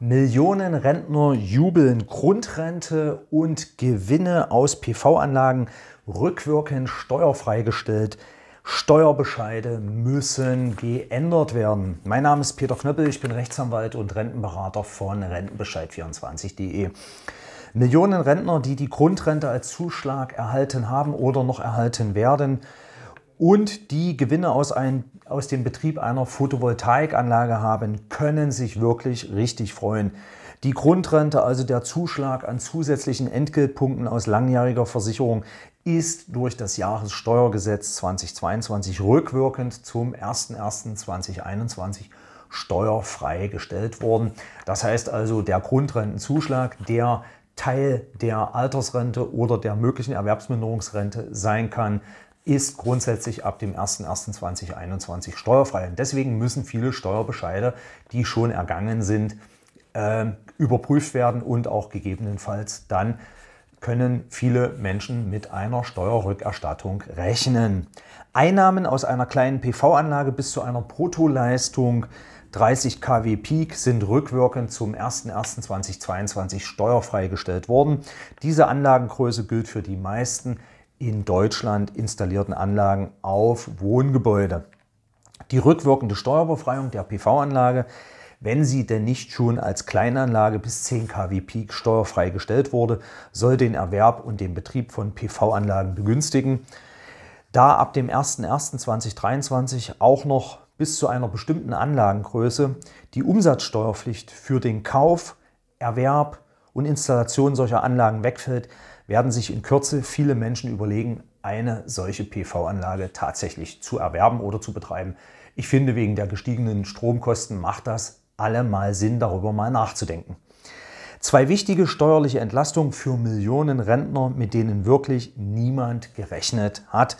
Millionen Rentner jubeln Grundrente und Gewinne aus PV-Anlagen rückwirkend steuerfrei gestellt. Steuerbescheide müssen geändert werden. Mein Name ist Peter Knöppel, ich bin Rechtsanwalt und Rentenberater von rentenbescheid24.de. Millionen Rentner, die die Grundrente als Zuschlag erhalten haben oder noch erhalten werden, und die Gewinne aus, ein, aus dem Betrieb einer Photovoltaikanlage haben, können sich wirklich richtig freuen. Die Grundrente, also der Zuschlag an zusätzlichen Entgeltpunkten aus langjähriger Versicherung, ist durch das Jahressteuergesetz 2022 rückwirkend zum 01.01.2021 steuerfrei gestellt worden. Das heißt also, der Grundrentenzuschlag, der Teil der Altersrente oder der möglichen Erwerbsminderungsrente sein kann, ist grundsätzlich ab dem 01.01.2021 steuerfrei. Und deswegen müssen viele Steuerbescheide, die schon ergangen sind, äh, überprüft werden und auch gegebenenfalls dann können viele Menschen mit einer Steuerrückerstattung rechnen. Einnahmen aus einer kleinen PV-Anlage bis zu einer Bruttoleistung 30 kW Peak sind rückwirkend zum 01.01.2022 steuerfrei gestellt worden. Diese Anlagengröße gilt für die meisten in Deutschland installierten Anlagen auf Wohngebäude. Die rückwirkende Steuerbefreiung der PV-Anlage, wenn sie denn nicht schon als Kleinanlage bis 10 kW Peak steuerfrei gestellt wurde, soll den Erwerb und den Betrieb von PV-Anlagen begünstigen. Da ab dem 01.01.2023 auch noch bis zu einer bestimmten Anlagengröße die Umsatzsteuerpflicht für den Kauf, Erwerb, und Installation solcher Anlagen wegfällt, werden sich in Kürze viele Menschen überlegen, eine solche PV-Anlage tatsächlich zu erwerben oder zu betreiben. Ich finde, wegen der gestiegenen Stromkosten macht das allemal Sinn, darüber mal nachzudenken. Zwei wichtige steuerliche Entlastungen für Millionen Rentner, mit denen wirklich niemand gerechnet hat.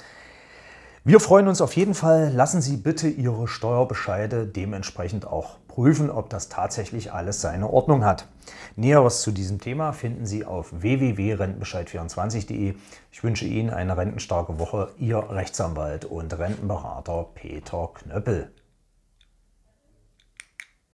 Wir freuen uns auf jeden Fall. Lassen Sie bitte Ihre Steuerbescheide dementsprechend auch prüfen, ob das tatsächlich alles seine Ordnung hat. Näheres zu diesem Thema finden Sie auf www.rentenbescheid24.de. Ich wünsche Ihnen eine rentenstarke Woche. Ihr Rechtsanwalt und Rentenberater Peter Knöppel.